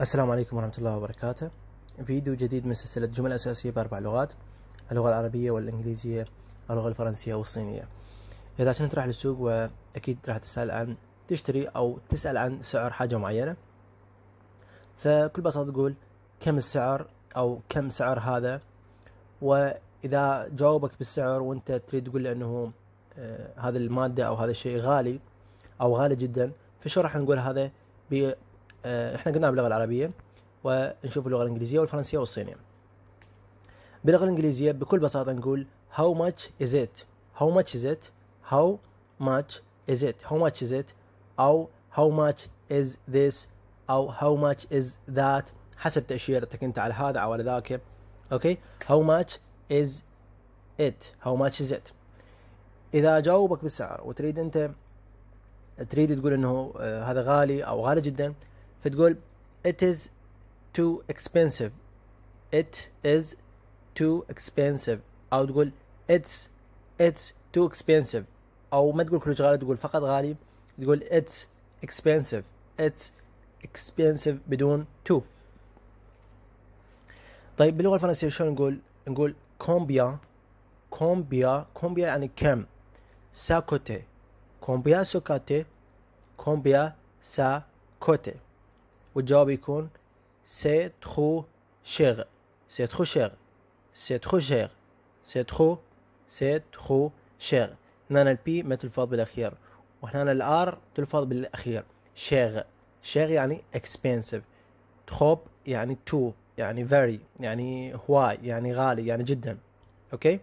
السلام عليكم ورحمة الله وبركاته فيديو جديد من سلسلة جمل أساسية بأربع لغات اللغة العربية والإنجليزية اللغة الفرنسية والصينية إذا كنت راح للسوق وأكيد راح تسأل عن تشتري أو تسأل عن سعر حاجة معينة فبكل بساطة تقول كم السعر أو كم سعر هذا وإذا جاوبك بالسعر وأنت تريد تقول له أنه آه، هذا المادة أو هذا الشيء غالي أو غالي جدا فشو راح نقول هذا آه، احنا قلناها باللغه العربيه ونشوف اللغه الانجليزيه والفرنسيه والصينيه باللغه الانجليزيه بكل بساطه نقول how much is it how much is it how much is it how much is it او how much is this او how much is that حسب تاشيرتك انت على هذا او على ذاك اوكي how much is it how much is it اذا جاوبك بالسعر وتريد انت تريد تقول انه آه، هذا غالي او غالي جدا فتقول it is too expensive it is too expensive او تقول it's it's too expensive او ما تقول كلش غالي تقول فقط غالي تقول it's expensive it's expensive بدون to طيب باللغه الفرنسيه شلون نقول نقول كومبيا كومبيا كومبيا يعني كم ساكوتي كومبيا سوكاتي كومبيا ساكوتي والجواب يكون سي ترو شيغ سي ترو شيغ سي ترو شيغ سي ترو سي ترو شيغ هنا البي ما تلفظ بالاخير وهنا الار تلفظ بالاخير شيغ شيغ يعني expensive تخوب يعني تو يعني very يعني هواي يعني غالي يعني جدا اوكي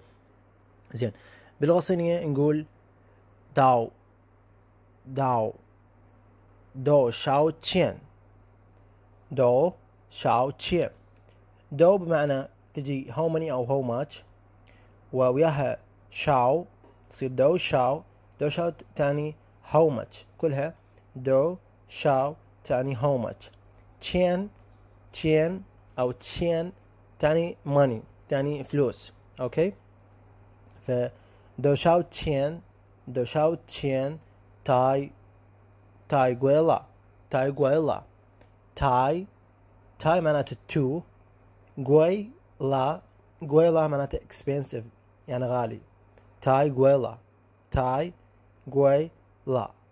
زين باللغه الصينيه نقول داو داو دو شاو تشين دو شاو تشي دو بمعنى تجي هاو ماني أو هاو ماتش وياها شاو تصير دو شاو دو شاو تعني هاو ماتش كلها دو شاو تعني هاو ماتش تشين تشين أو تشين تعني ماني تعني فلوس أوكي ف دو شاو تشين دو شاو تشين تاي تاي غويلا تاي غويلا تاي تاي معناته تو جوي لا جوي لا معناته expensive يعني غالي تاي جوي لا تاي جوي لا